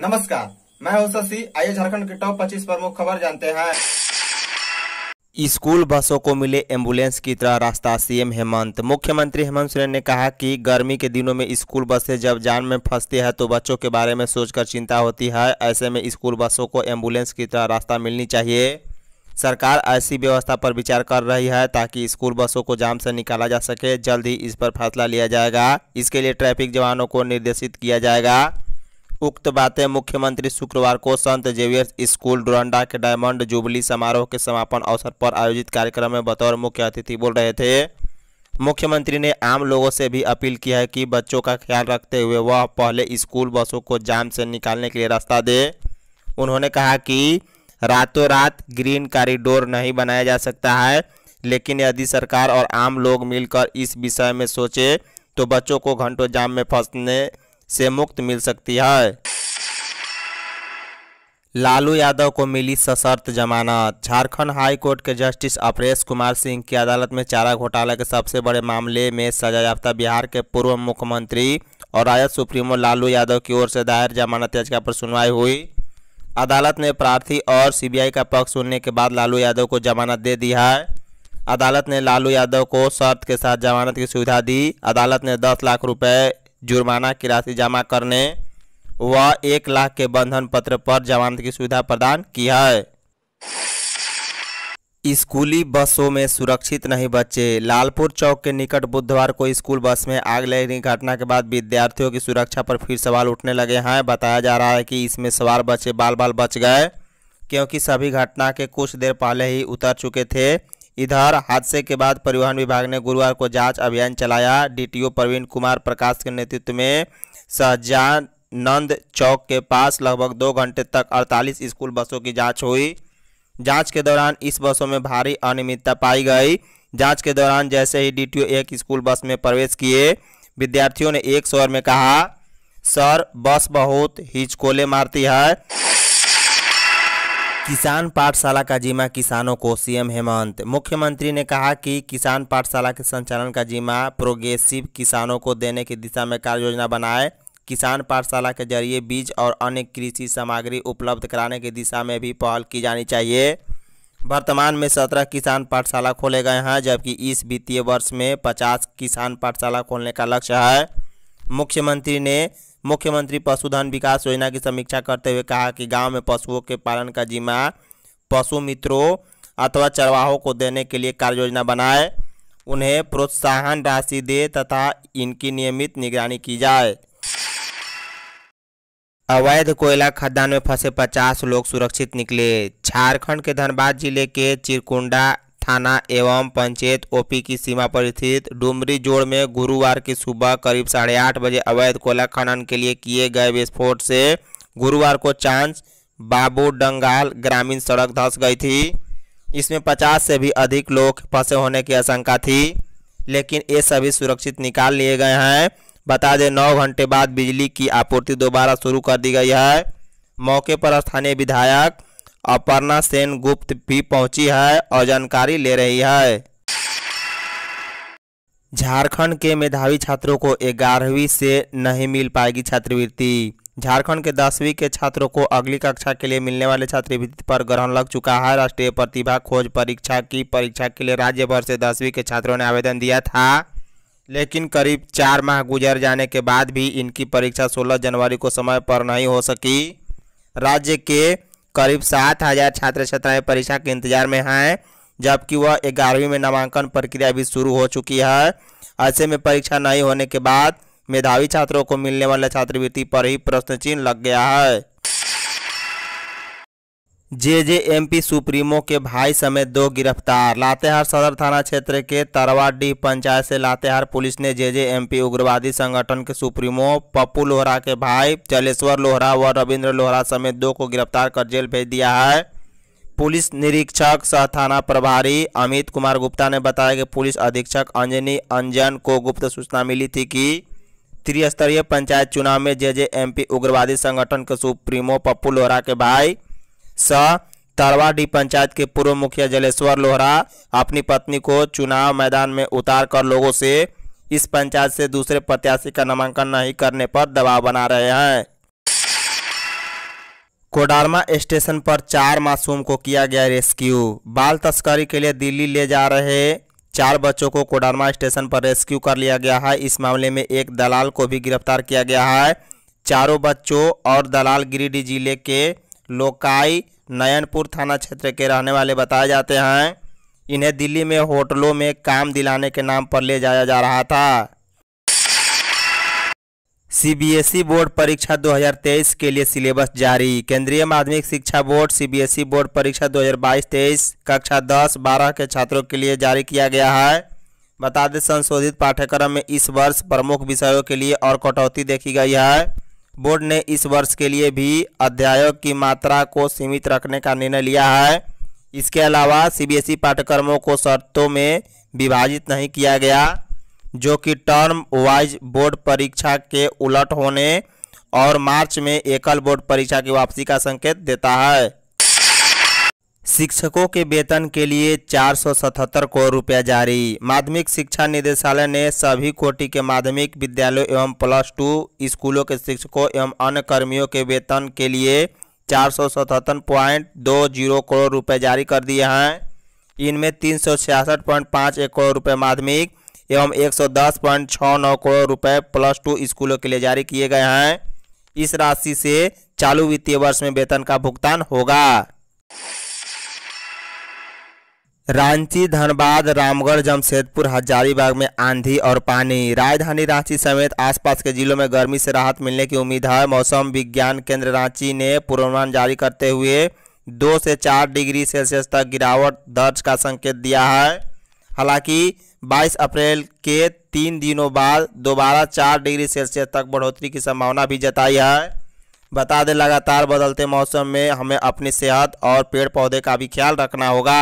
नमस्कार मैं हूं शशि आइए झारखंड के टॉप 25 प्रमुख खबर जानते हैं स्कूल बसों को मिले एम्बुलेंस की तरह रास्ता सीएम हेमंत मुख्यमंत्री हेमंत सोरेन ने कहा कि गर्मी के दिनों में स्कूल बसें जब जान में फंसती है तो बच्चों के बारे में सोचकर चिंता होती है ऐसे में स्कूल बसों को एम्बुलेंस की तरह रास्ता मिलनी चाहिए सरकार ऐसी व्यवस्था पर विचार कर रही है ताकि स्कूल बसों को जाम से निकाला जा सके जल्द ही इस पर फैसला लिया जाएगा इसके लिए ट्रैफिक जवानों को निर्देशित किया जाएगा उक्त बातें मुख्यमंत्री शुक्रवार को संत जेवियर स्कूल डोरंडा के डायमंड जुबली समारोह के समापन अवसर पर आयोजित कार्यक्रम में बतौर मुख्य अतिथि बोल रहे थे मुख्यमंत्री ने आम लोगों से भी अपील की है कि बच्चों का ख्याल रखते हुए वह पहले स्कूल बसों को जाम से निकालने के लिए रास्ता दे उन्होंने कहा कि रातों रात ग्रीन कॉरिडोर नहीं बनाया जा सकता है लेकिन यदि सरकार और आम लोग मिलकर इस विषय में सोचे तो बच्चों को घंटों जाम में फंसने से मुक्त मिल सकती है लालू यादव को मिली सशर्त जमानत झारखंड हाई कोर्ट के जस्टिस अपरेश कुमार सिंह की अदालत में चारा घोटाला के सबसे बड़े मामले में सजायाफ्ता बिहार के पूर्व मुख्यमंत्री और राजद सुप्रीमो लालू यादव की ओर से दायर जमानत याचिका पर सुनवाई हुई अदालत ने प्रार्थी और सीबीआई का पक्ष सुनने के बाद लालू यादव को जमानत दे दी है अदालत ने लालू यादव को शर्त के साथ जमानत की सुविधा दी अदालत ने दस लाख रुपए जुर्माना की राशि जमा करने व एक लाख के बंधन पत्र पर जमानत की सुविधा प्रदान की है स्कूली बसों में सुरक्षित नहीं बच्चे लालपुर चौक के निकट बुधवार को स्कूल बस में आग लगने की घटना के बाद विद्यार्थियों की सुरक्षा पर फिर सवाल उठने लगे हैं बताया जा रहा है कि इसमें सवार बच्चे बाल बाल बच गए क्योंकि सभी घटना के कुछ देर पहले ही उतर चुके थे इधर हादसे के बाद परिवहन विभाग ने गुरुवार को जांच अभियान चलाया डीटीओ प्रवीण कुमार प्रकाश के नेतृत्व में सहजानंद चौक के पास लगभग दो घंटे तक 48 स्कूल बसों की जांच हुई जांच के दौरान इस बसों में भारी अनियमितता पाई गई जांच के दौरान जैसे ही डीटीओ एक स्कूल बस में प्रवेश किए विद्यार्थियों ने एक स्वर में कहा सर बस बहुत हिचकोले मारती है किसान पाठशाला का जिम्मा किसानों को सीएम हेमंत मुख्यमंत्री ने कहा कि किसान पाठशाला के संचालन का जिम्मा प्रोग्रेसिव किसानों को देने की दिशा में कार्य योजना बनाए किसान पाठशाला के जरिए बीज और अन्य कृषि सामग्री उपलब्ध कराने की दिशा में भी पहल की जानी चाहिए वर्तमान में सत्रह किसान पाठशाला खोले गए हैं जबकि इस वित्तीय वर्ष में पचास किसान पाठशाला खोलने का लक्ष्य है मुख्यमंत्री ने मुख्यमंत्री पशुधन विकास योजना की समीक्षा करते हुए कहा कि गांव में पशुओं के पालन का जिम्मा पशु मित्रों अथवा चरवाहों को देने के लिए कार्य योजना बनाए उन्हें प्रोत्साहन राशि दे तथा इनकी नियमित निगरानी की जाए अवैध कोयला खदान में फंसे 50 लोग सुरक्षित निकले झारखंड के धनबाद जिले के चिरकुंडा थाना एवं पंचायत ओपी की सीमा पर स्थित डुमरी जोड़ में गुरुवार की सुबह करीब साढ़े आठ बजे अवैध कोयला खनन के लिए किए गए विस्फोट से गुरुवार को चांच बाबू डंगाल ग्रामीण सड़क धंस गई थी इसमें पचास से भी अधिक लोग फंसे होने की आशंका थी लेकिन ये सभी सुरक्षित निकाल लिए गए हैं बता दें नौ घंटे बाद बिजली की आपूर्ति दोबारा शुरू कर दी गई है मौके पर स्थानीय विधायक अपर्णा सेन गुप्त भी पहुंची है और जानकारी ले रही है झारखंड के मेधावी छात्रों को ग्यारहवीं से नहीं मिल पाएगी छात्रवृत्ति झारखंड के दसवीं के छात्रों को अगली कक्षा के लिए मिलने वाले छात्रवृत्ति पर ग्रहण लग चुका है राष्ट्रीय प्रतिभा खोज परीक्षा की परीक्षा के लिए राज्य भर से दसवीं के छात्रों ने आवेदन दिया था लेकिन करीब चार माह गुजर जाने के बाद भी इनकी परीक्षा 16 जनवरी को समय पर नहीं हो सकी राज्य के करीब सात हजार छात्र छात्राएं परीक्षा के इंतजार में हैं जबकि वह ग्यारहवीं में नामांकन प्रक्रिया भी शुरू हो चुकी है ऐसे में परीक्षा नहीं होने के बाद मेधावी छात्रों को मिलने वाले छात्रवृत्ति पर ही प्रश्न चिन्ह लग गया है जे जे पी सुप्रीमो के भाई समेत दो गिरफ्तार लातेहार सदर थाना क्षेत्र के तरवाडीह पंचायत से लातेहार पुलिस ने जे जे पी उग्रवादी संगठन के सुप्रीमो पप्पू लोहरा के भाई चलेश्वर लोहरा व रविंद्र लोहरा समेत दो को गिरफ्तार कर जेल भेज दिया है पुलिस निरीक्षक सह थाना प्रभारी अमित कुमार गुप्ता ने बताया कि पुलिस अधीक्षक अंजनी अंजन को गुप्त सूचना मिली थी कि त्रिस्तरीय पंचायत चुनाव में जे जे पी उग्रवादी संगठन के सुप्रीमो पप्पू लोहरा के भाई स तरवाडीह पंचायत के पूर्व मुखिया जलेश्वर लोहरा अपनी पत्नी को चुनाव मैदान में उतार कर लोगों से इस पंचायत से दूसरे प्रत्याशी का नामांकन नहीं करने पर दबाव बना रहे हैं कोडारमा स्टेशन पर चार मासूम को किया गया रेस्क्यू बाल तस्करी के लिए दिल्ली ले जा रहे चार बच्चों को कोडारमा स्टेशन पर रेस्क्यू कर लिया गया है इस मामले में एक दलाल को भी गिरफ्तार किया गया है चारों बच्चों और दलाल गिरिडीह जिले के लोकाई नयनपुर थाना क्षेत्र के रहने वाले बताए जाते हैं इन्हें दिल्ली में होटलों में काम दिलाने के नाम पर ले जाया जा रहा था सीबीएसई बोर्ड परीक्षा 2023 के लिए सिलेबस जारी केंद्रीय माध्यमिक शिक्षा बोर्ड सीबीएसई बोर्ड परीक्षा 2022-23 कक्षा 10-12 के छात्रों के लिए जारी किया गया है बता दें संशोधित पाठ्यक्रम में इस वर्ष प्रमुख विषयों के लिए और कटौती देखी गई है बोर्ड ने इस वर्ष के लिए भी अध्यायों की मात्रा को सीमित रखने का निर्णय लिया है इसके अलावा सीबीएसई पाठ्यक्रमों को शर्तों में विभाजित नहीं किया गया जो कि टर्म वाइज बोर्ड परीक्षा के उलट होने और मार्च में एकल बोर्ड परीक्षा की वापसी का संकेत देता है शिक्षकों के वेतन के लिए चार सौ सतहत्तर करोड़ रुपया जारी माध्यमिक शिक्षा निदेशालय ने सभी कोटि के माध्यमिक विद्यालयों एवं प्लस टू स्कूलों के शिक्षकों एवं अन्य कर्मियों के वेतन के लिए चार सौ सतहत्तर पॉइंट दो जीरो करोड़ रुपये जारी कर दिए हैं इनमें तीन सौ छियासठ पॉइंट पाँच एक करोड़ रुपये माध्यमिक एवं एक सौ दस पॉइंट छः नौ करोड़ रुपये प्लस टू स्कूलों के लिए जारी किए गए हैं इस राशि से चालू वित्तीय वर्ष में वेतन का भुगतान होगा रांची धनबाद रामगढ़ जमशेदपुर हजारीबाग में आंधी और पानी राजधानी रांची समेत आसपास के जिलों में गर्मी से राहत मिलने की उम्मीद है मौसम विज्ञान केंद्र रांची ने पूर्वानुमान जारी करते हुए दो से चार डिग्री सेल्सियस तक गिरावट दर्ज का संकेत दिया है हालांकि 22 अप्रैल के तीन दिनों बाद दोबारा चार डिग्री सेल्सियस तक बढ़ोतरी की संभावना भी जताई है बता दें लगातार बदलते मौसम में हमें अपनी सेहत और पेड़ पौधे का भी ख्याल रखना होगा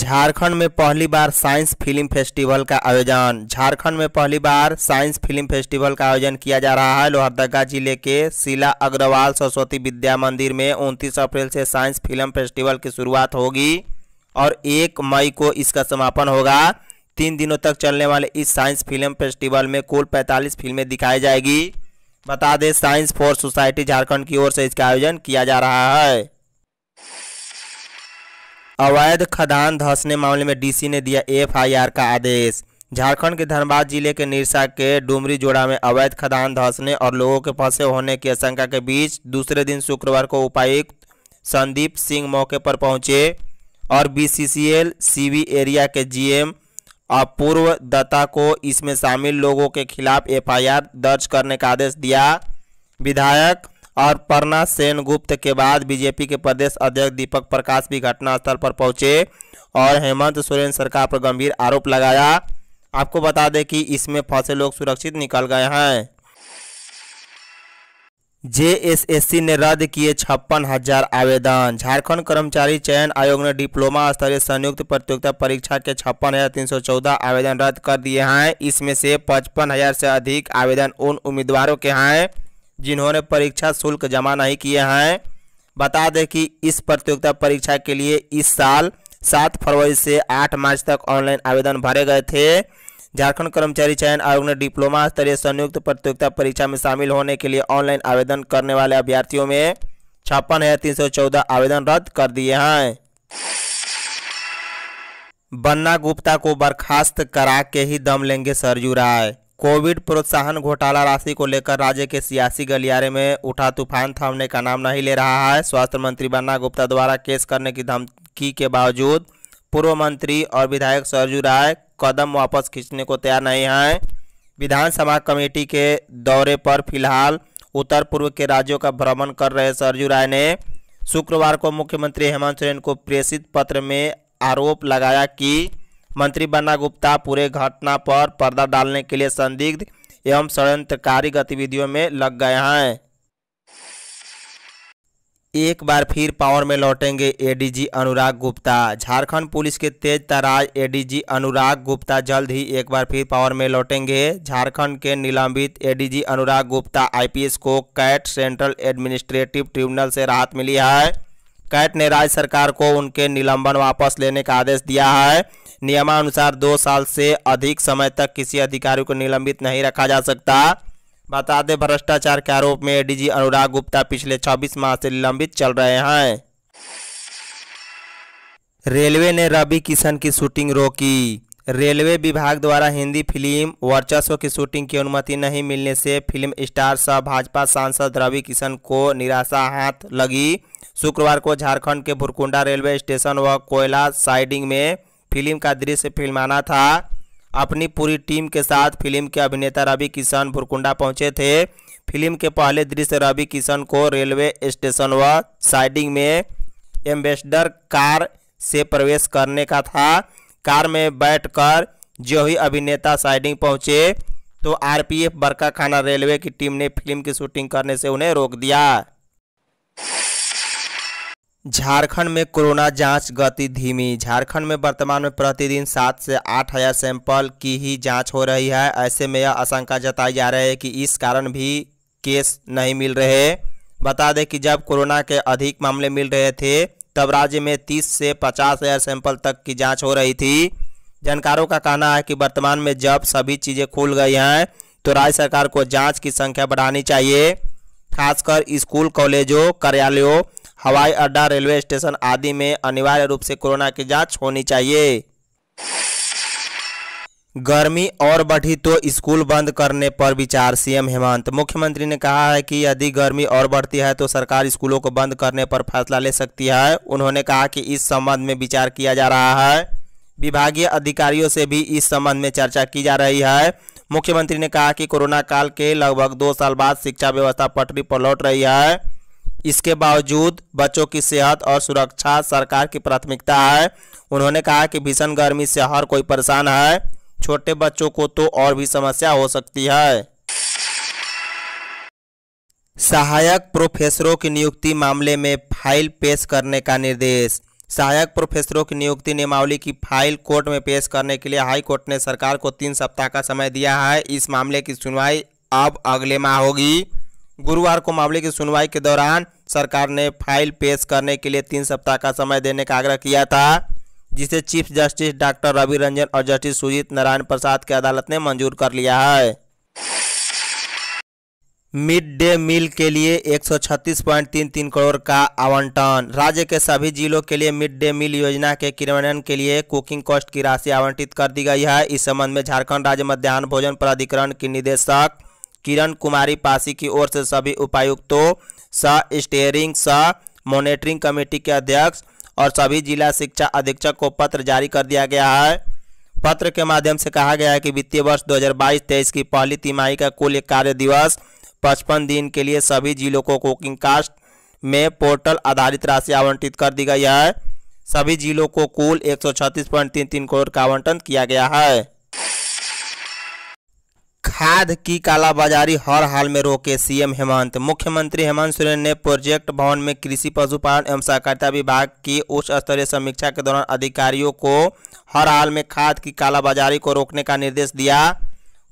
झारखंड में पहली बार साइंस फिल्म फेस्टिवल का आयोजन झारखंड में पहली बार साइंस फिल्म फेस्टिवल का आयोजन किया जा रहा है लोहरदगा जिले के शिला अग्रवाल सरस्वती विद्या मंदिर में 29 अप्रैल से साइंस फिल्म फेस्टिवल की शुरुआत होगी और एक मई को इसका समापन होगा तीन दिनों तक चलने वाले इस साइंस फिल्म फेस्टिवल में कुल पैंतालीस फिल्में दिखाई जाएगी बता दें साइंस फॉर सोसाइटी झारखंड की ओर से इसका आयोजन किया जा रहा है अवैध खदान धंसने मामले में डीसी ने दिया एफआईआर का आदेश झारखंड के धनबाद जिले के निरसा के डुमरी जोड़ा में अवैध खदान धंसने और लोगों के फंसे होने की आशंका के बीच दूसरे दिन शुक्रवार को उपायुक्त संदीप सिंह मौके पर पहुंचे और बीसीसीएल सीवी एरिया के जीएम अपूर्व दत्ता को इसमें शामिल लोगों के खिलाफ एफआईआर दर्ज करने का आदेश दिया विधायक और परना गुप्त के बाद बीजेपी के प्रदेश अध्यक्ष दीपक प्रकाश भी घटनास्थल पर पहुंचे और हेमंत सोरेन सरकार पर गंभीर आरोप लगाया आपको बता दें कि इसमें फंसे लोग सुरक्षित निकल गए हैं जेएसएससी ने रद्द किए छप्पन हजार आवेदन झारखंड कर्मचारी चयन आयोग ने डिप्लोमा स्तरीय संयुक्त प्रतियोगिता परीक्षा के छप्पन हजार तीन सौ चौदह आवेदन रद्द कर दिए हैं इसमें से पचपन हजार से अधिक आवेदन उन उम्मीदवारों के हैं जिन्होंने परीक्षा शुल्क जमा नहीं किए हैं बता दें कि इस प्रतियोगिता परीक्षा के लिए इस साल सात फरवरी से आठ मार्च तक ऑनलाइन आवेदन भरे गए थे झारखंड कर्मचारी चयन आयोग ने डिप्लोमा स्तरीय संयुक्त प्रतियोगिता परीक्षा में शामिल होने के लिए ऑनलाइन आवेदन करने वाले अभ्यर्थियों में छप्पन हजार तीन सौ चौदह आवेदन रद्द कर दिए हैं बन्ना गुप्ता को बर्खास्त करा के ही दम लेंगे सरजू राय कोविड प्रोत्साहन घोटाला राशि को लेकर राज्य के सियासी गलियारे में उठा तूफान थामने का नाम नहीं ले रहा है स्वास्थ्य मंत्री बन्ना गुप्ता द्वारा केस करने की धमकी के बावजूद पूर्व मंत्री और विधायक सरजू राय कदम वापस खींचने को तैयार नहीं हैं विधानसभा कमेटी के दौरे पर फिलहाल उत्तर पूर्व के राज्यों का भ्रमण कर रहे सरजू राय ने शुक्रवार को मुख्यमंत्री हेमंत सोरेन को प्रेषित पत्र में आरोप लगाया कि मंत्री बन्ना गुप्ता पूरे घटना पर पर्दा डालने के लिए संदिग्ध एवं षडयंत्रकारी गतिविधियों में लग गए हैं एक बार फिर पावर में लौटेंगे एडीजी अनुराग गुप्ता झारखंड पुलिस के तेज तराज एडीजी अनुराग गुप्ता जल्द ही एक बार फिर पावर में लौटेंगे झारखंड के निलंबित एडीजी अनुराग गुप्ता आईपीएस को कैट सेंट्रल एडमिनिस्ट्रेटिव ट्रिब्यूनल से राहत मिली है कैट ने राज्य सरकार को उनके निलंबन वापस लेने का आदेश दिया है नियमानुसार दो साल से अधिक समय तक किसी अधिकारी को निलंबित नहीं रखा जा सकता बता दें भ्रष्टाचार के आरोप में डीजी अनुराग गुप्ता पिछले 26 माह से निलंबित चल रहे हैं रेलवे ने रवि किशन की शूटिंग रोकी रेलवे विभाग द्वारा हिंदी फिल्म वर्चस्व की शूटिंग की अनुमति नहीं मिलने से फिल्म स्टार सह भाजपा सांसद रवि किशन को निराशा हाथ लगी शुक्रवार को झारखंड के भुरकुंडा रेलवे स्टेशन व कोयला साइडिंग में फिल्म का दृश्य फिल्माना था अपनी पूरी टीम के साथ फिल्म के अभिनेता रवि किशन भुरकुंडा पहुंचे थे फिल्म के पहले दृश्य रवि किशन को रेलवे स्टेशन व साइडिंग में एम्बेसडर कार से प्रवेश करने का था कार में बैठकर जो ही अभिनेता साइडिंग पहुंचे तो आरपीएफ बरका खाना रेलवे की टीम ने फिल्म की शूटिंग करने से उन्हें रोक दिया झारखंड में कोरोना जांच गति धीमी झारखंड में वर्तमान में प्रतिदिन सात से आठ हजार सैंपल की ही जांच हो रही है ऐसे में यह आशंका जताई जा रही है कि इस कारण भी केस नहीं मिल रहे बता दें कि जब कोरोना के अधिक मामले मिल रहे थे तब राज्य में 30 से पचास हजार सैंपल तक की जांच हो रही थी जानकारों का कहना है कि वर्तमान में जब सभी चीज़ें खुल गई हैं तो राज्य सरकार को जांच की संख्या बढ़ानी चाहिए खासकर स्कूल कॉलेजों कार्यालयों हवाई अड्डा रेलवे स्टेशन आदि में अनिवार्य रूप से कोरोना की जांच होनी चाहिए गर्मी और बढ़ी तो स्कूल बंद करने पर विचार सीएम हेमंत मुख्यमंत्री ने कहा है कि यदि गर्मी और बढ़ती है तो सरकार स्कूलों को बंद करने पर फैसला ले सकती है उन्होंने कहा कि इस संबंध में विचार किया जा रहा है विभागीय अधिकारियों से भी इस संबंध में चर्चा की जा रही है मुख्यमंत्री ने कहा कि कोरोना काल के लगभग दो साल बाद शिक्षा व्यवस्था पटरी पर लौट रही है इसके बावजूद बच्चों की सेहत और सुरक्षा सरकार की प्राथमिकता है उन्होंने कहा कि भीषण गर्मी से हर कोई परेशान है छोटे बच्चों को तो और भी समस्या हो सकती है सहायक प्रोफेसरों की नियुक्ति मामले में फाइल पेश करने का निर्देश सहायक प्रोफेसरों की नियुक्ति नियमावली की फाइल कोर्ट में पेश करने के लिए हाई कोर्ट ने सरकार को तीन सप्ताह का समय दिया है इस मामले की सुनवाई अब अगले माह होगी गुरुवार को मामले की सुनवाई के दौरान सरकार ने फाइल पेश करने के लिए तीन सप्ताह का समय देने का आग्रह किया था जिसे chief justice doctor Ravi Ranjan और जस्टिस सुजीत नारायण प्रसाद की अदालत ने मंजूर कर लिया है मिड डे मील के लिए 136.33 करोड़ का आवंटन राज्य के सभी जिलों के लिए मिड डे मील योजना के क्रियान्वयन के लिए कुकिंग कॉस्ट की राशि आवंटित कर दी गई है इस संबंध में झारखंड राज्य मध्यान्ह भोजन प्राधिकरण की निदेशक किरण कुमारी पासी की ओर से सभी उपायुक्तों स स्टेयरिंग स मॉनिटरिंग कमेटी के अध्यक्ष और सभी जिला शिक्षा अधीक्षक को पत्र जारी कर दिया गया है पत्र के माध्यम से कहा गया है कि वित्तीय वर्ष 2022-23 की पहली तिमाही का कुल कार्य दिवस पचपन दिन के लिए सभी जिलों को कुकिंग कास्ट में पोर्टल आधारित राशि आवंटित कर दी गई है सभी जिलों को कुल एक करोड़ का आवंटन किया गया है खाद की कालाबाजारी हर हाल में रोके सीएम हेमंत मुख्यमंत्री हेमंत सोरेन ने प्रोजेक्ट भवन में कृषि पशुपालन एवं सहकारिता विभाग की उच्च स्तरीय समीक्षा के दौरान अधिकारियों को हर हाल में खाद की कालाबाजारी को रोकने का निर्देश दिया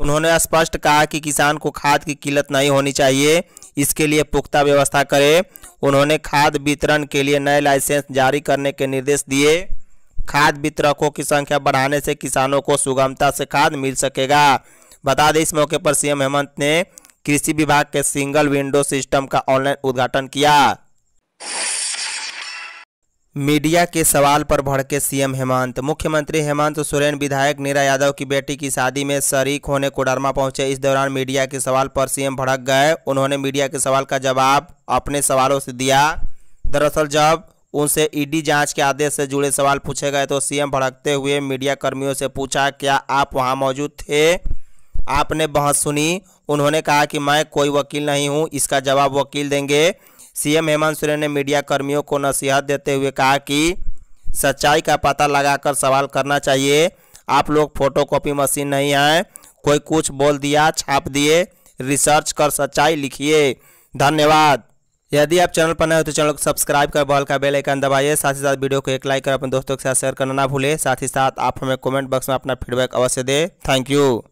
उन्होंने स्पष्ट कहा कि किसान को खाद की किल्लत नहीं होनी चाहिए इसके लिए पुख्ता व्यवस्था करे उन्होंने खाद वितरण के लिए नए लाइसेंस जारी करने के निर्देश दिए खाद वितरकों की संख्या बढ़ाने से किसानों को सुगमता से खाद मिल सकेगा बता दें इस मौके पर सीएम हेमंत ने कृषि विभाग के सिंगल विंडो सिस्टम का ऑनलाइन उद्घाटन किया मीडिया के सवाल पर भड़के सीएम हेमंत मुख्यमंत्री हेमंत सोरेन विधायक नीरा यादव की बेटी की शादी में शरीक होने कोडरमा पहुंचे इस दौरान मीडिया के सवाल पर सीएम भड़क गए उन्होंने मीडिया के सवाल का जवाब अपने सवालों से दिया दरअसल जब उनसे ईडी जांच के आदेश से जुड़े सवाल पूछे गए तो सीएम भड़कते हुए मीडिया कर्मियों से पूछा क्या आप वहां मौजूद थे आपने बहस सुनी उन्होंने कहा कि मैं कोई वकील नहीं हूं इसका जवाब वकील देंगे सीएम हेमंत सोरेन ने मीडिया कर्मियों को नसीहत देते हुए कहा कि सच्चाई का पता लगाकर सवाल करना चाहिए आप लोग फोटोकॉपी मशीन नहीं हैं कोई कुछ बोल दिया छाप दिए रिसर्च कर सच्चाई लिखिए धन्यवाद यदि आप चैनल पर नए हो तो चैनल को सब्सक्राइब कर बॉल का बेल आइकन दबाइए साथ ही साथ वीडियो को एक लाइक कर अपने दोस्तों के साथ शेयर करना ना भूलें साथ ही साथ आप हमें कमेंट बॉक्स में अपना फीडबैक अवश्य दें थैंक यू